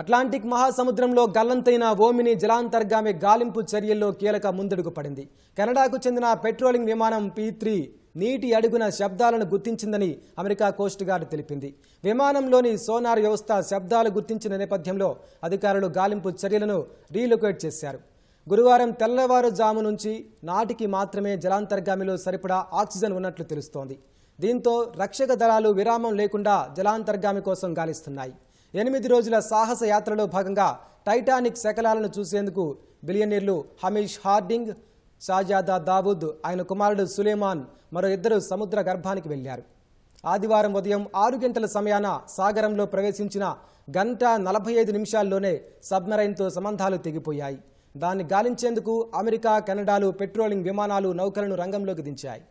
Atlantic మహాసముద్రంలో గల్లంతైన omni జలాంతర్గామి గాలింపు చర్యల్లో కీలక ముందడుగు పడింది కెనడాకు చెందిన పెట్రోలింగ్ విమానం పీ త్రీ నీటి అడుగున శబ్దాలను గుర్తించిందని అమెరికా కోస్ట్ గార్డ్ తెలిపింది విమానంలోని సోనార్ వ్యవస్థ శబ్దాలు గుర్తించిన నేపథ్యంలో అధికారులు గాలింపు చర్యలను రీలొకేట్ చేశారు గురువారం తెల్లవారుజాము నుంచి నాటికి మాత్రమే జలాంతర్గామిలో సరిపడా ఆక్సిజన్ ఉన్నట్లు తెలుస్తోంది దీంతో రక్షక దళాలు విరామం లేకుండా జలాంతర్గామి కోసం గాలిస్తున్నాయి ఎనిమిది రోజుల సాహస యాత్రలో భాగంగా టైటానిక్ శకలాలను చూసేందుకు బిలియనీర్లు హమీష్ హార్డింగ్ షాజాదా దావూద్ ఆయన కుమారుడు సులేమాన్ మరో ఇద్దరు సముద్ర గర్భానికి వెళ్లారు ఆదివారం ఉదయం ఆరు గంటల సమయాన సాగరంలో ప్రవేశించిన గంట నలభై ఐదు నిమిషాల్లోనే సబ్మెరైన్తో సంబంధాలు తెగిపోయాయి దాన్ని గాలించేందుకు అమెరికా కెనడాలు పెట్రోలింగ్ విమానాలు నౌకలను రంగంలోకి దించాయి